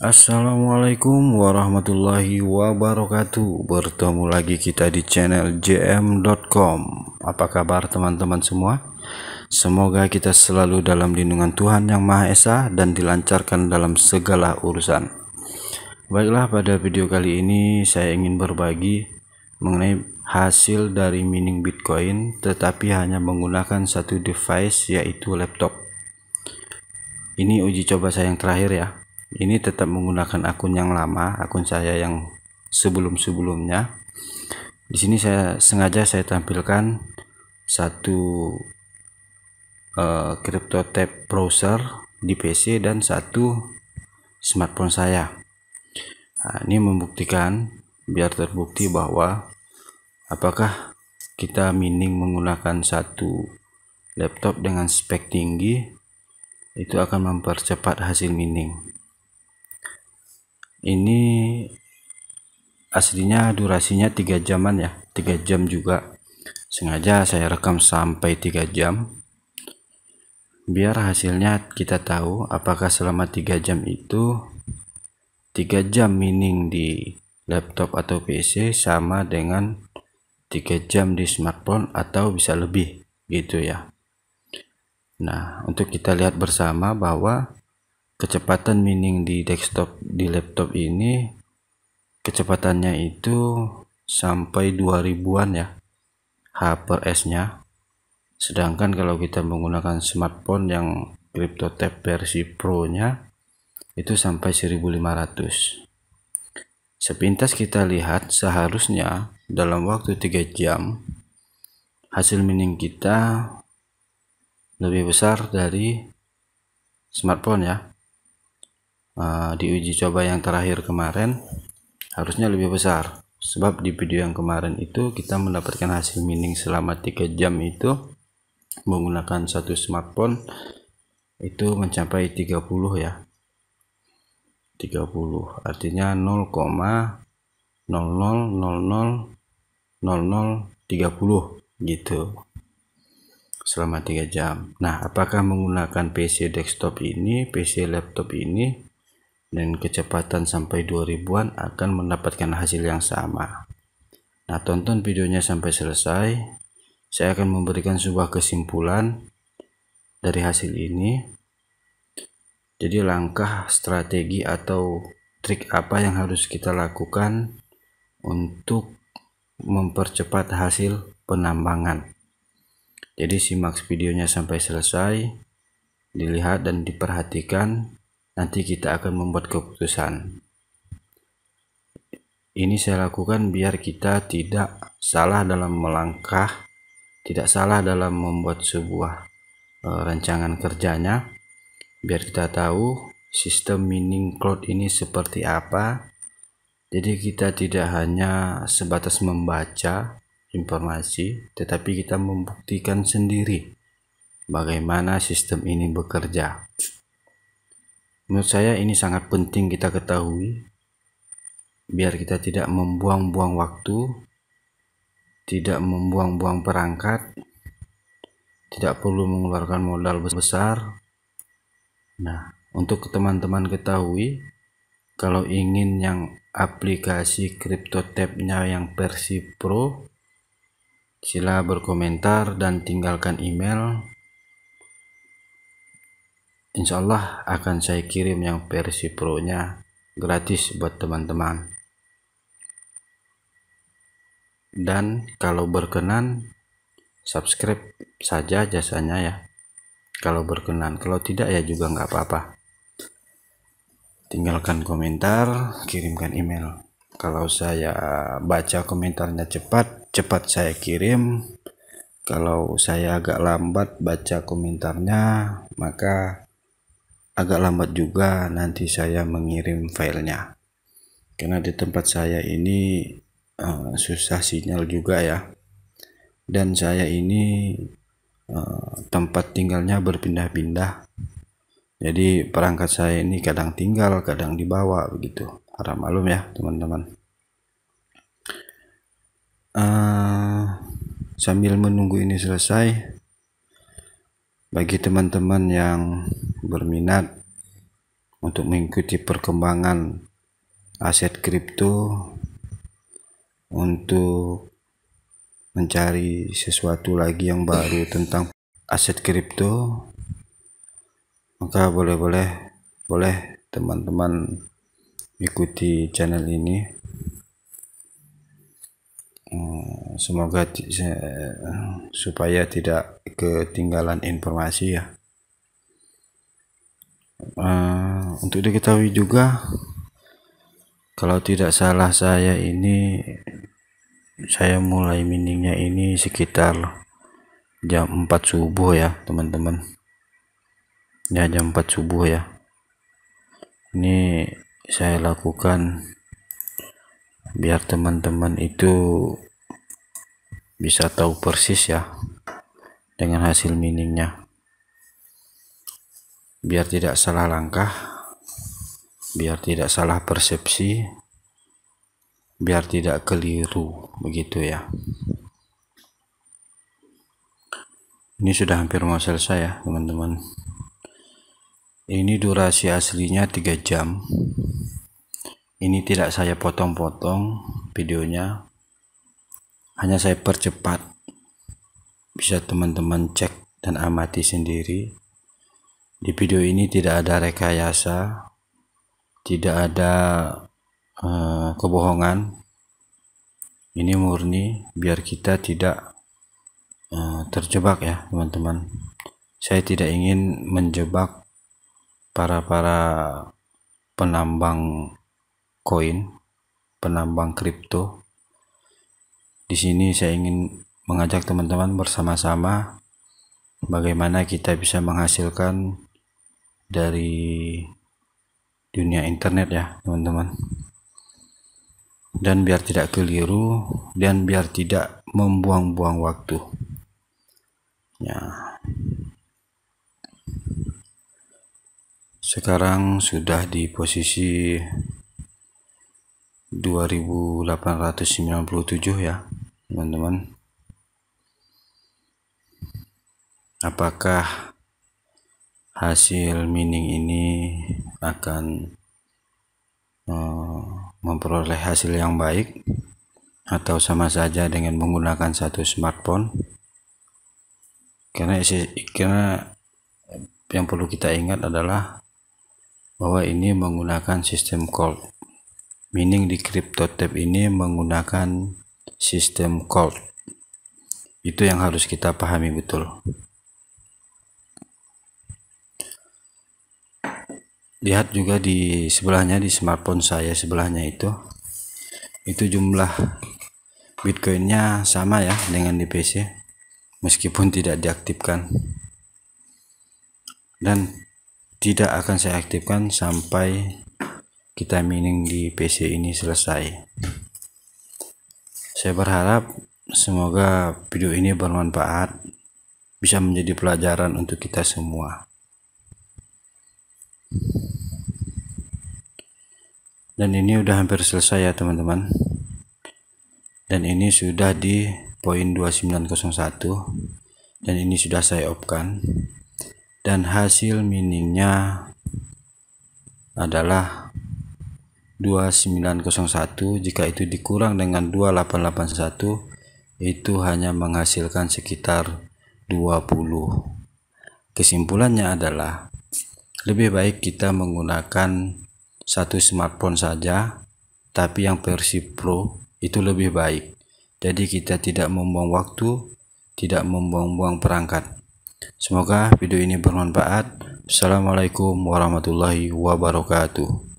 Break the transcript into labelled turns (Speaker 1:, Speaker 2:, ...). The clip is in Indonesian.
Speaker 1: Assalamualaikum warahmatullahi wabarakatuh Bertemu lagi kita di channel jm.com Apa kabar teman-teman semua? Semoga kita selalu dalam lindungan Tuhan Yang Maha Esa Dan dilancarkan dalam segala urusan Baiklah pada video kali ini saya ingin berbagi Mengenai hasil dari mining bitcoin Tetapi hanya menggunakan satu device yaitu laptop Ini uji coba saya yang terakhir ya ini tetap menggunakan akun yang lama akun saya yang sebelum-sebelumnya di sini saya sengaja saya tampilkan satu uh, crypto tab browser di PC dan satu smartphone saya nah, ini membuktikan biar terbukti bahwa apakah kita mining menggunakan satu laptop dengan spek tinggi itu akan mempercepat hasil mining ini aslinya durasinya tiga jaman ya tiga jam juga sengaja saya rekam sampai tiga jam biar hasilnya kita tahu apakah selama tiga jam itu tiga jam mining di laptop atau PC sama dengan tiga jam di smartphone atau bisa lebih gitu ya Nah, untuk kita lihat bersama bahwa kecepatan mining di desktop di laptop ini kecepatannya itu sampai 2000-an ya H per S nya sedangkan kalau kita menggunakan smartphone yang CryptoTab versi Pro nya itu sampai 1500 sepintas kita lihat seharusnya dalam waktu 3 jam hasil mining kita lebih besar dari smartphone ya Eh, di uji coba yang terakhir kemarin harusnya lebih besar sebab di video yang kemarin itu kita mendapatkan hasil mining selama 3 jam itu menggunakan satu smartphone itu mencapai 30 ya 30 artinya 0, 0000 30 gitu selama 3 jam nah apakah menggunakan PC desktop ini PC laptop ini dan kecepatan sampai 2000-an akan mendapatkan hasil yang sama. Nah, tonton videonya sampai selesai. Saya akan memberikan sebuah kesimpulan dari hasil ini. Jadi langkah strategi atau trik apa yang harus kita lakukan untuk mempercepat hasil penambangan. Jadi simak videonya sampai selesai, dilihat dan diperhatikan nanti kita akan membuat keputusan. Ini saya lakukan biar kita tidak salah dalam melangkah, tidak salah dalam membuat sebuah e, rancangan kerjanya, biar kita tahu sistem mining cloud ini seperti apa. Jadi kita tidak hanya sebatas membaca informasi, tetapi kita membuktikan sendiri bagaimana sistem ini bekerja. Menurut saya ini sangat penting kita ketahui biar kita tidak membuang-buang waktu, tidak membuang-buang perangkat, tidak perlu mengeluarkan modal besar. Nah, untuk teman-teman ketahui kalau ingin yang aplikasi Crypto nya yang versi Pro, sila berkomentar dan tinggalkan email insya Allah akan saya kirim yang versi pro nya gratis buat teman-teman dan kalau berkenan subscribe saja jasanya ya kalau berkenan kalau tidak ya juga nggak apa-apa tinggalkan komentar kirimkan email kalau saya baca komentarnya cepat cepat saya kirim kalau saya agak lambat baca komentarnya maka agak lambat juga nanti saya mengirim filenya karena di tempat saya ini uh, susah sinyal juga ya dan saya ini uh, tempat tinggalnya berpindah-pindah jadi perangkat saya ini kadang tinggal kadang dibawa begitu harap malum ya teman-teman uh, sambil menunggu ini selesai bagi teman-teman yang berminat untuk mengikuti perkembangan aset kripto untuk mencari sesuatu lagi yang baru tentang aset kripto maka boleh-boleh boleh teman-teman ikuti channel ini hmm, semoga supaya tidak ketinggalan informasi ya Eh, untuk diketahui juga kalau tidak salah saya ini saya mulai miningnya ini sekitar jam 4 subuh ya teman-teman ya jam 4 subuh ya ini saya lakukan biar teman-teman itu bisa tahu persis ya dengan hasil miningnya biar tidak salah langkah biar tidak salah persepsi biar tidak keliru begitu ya ini sudah hampir mau selesai ya teman-teman ini durasi aslinya 3 jam ini tidak saya potong-potong videonya hanya saya percepat bisa teman-teman cek dan amati sendiri di video ini tidak ada rekayasa, tidak ada uh, kebohongan. Ini murni biar kita tidak uh, terjebak ya, teman-teman. Saya tidak ingin menjebak para-para penambang koin, penambang kripto. Di sini saya ingin mengajak teman-teman bersama-sama bagaimana kita bisa menghasilkan dari dunia internet ya teman-teman dan biar tidak keliru dan biar tidak membuang-buang waktu ya sekarang sudah di posisi 2897 ya teman-teman apakah hasil mining ini akan eh, memperoleh hasil yang baik atau sama saja dengan menggunakan satu smartphone karena isi, karena yang perlu kita ingat adalah bahwa ini menggunakan sistem cold mining di CryptoTab ini menggunakan sistem cold itu yang harus kita pahami betul lihat juga di sebelahnya di smartphone saya sebelahnya itu itu jumlah Bitcoinnya sama ya dengan di PC meskipun tidak diaktifkan dan tidak akan saya aktifkan sampai kita mining di PC ini selesai saya berharap semoga video ini bermanfaat bisa menjadi pelajaran untuk kita semua dan ini udah hampir selesai ya teman-teman dan ini sudah di poin 2901 dan ini sudah saya opkan dan hasil miningnya adalah 2901 jika itu dikurang dengan 2881 itu hanya menghasilkan sekitar 20 kesimpulannya adalah lebih baik kita menggunakan satu smartphone saja, tapi yang versi Pro itu lebih baik. Jadi kita tidak membuang waktu, tidak membuang-buang perangkat. Semoga video ini bermanfaat. Assalamualaikum warahmatullahi wabarakatuh.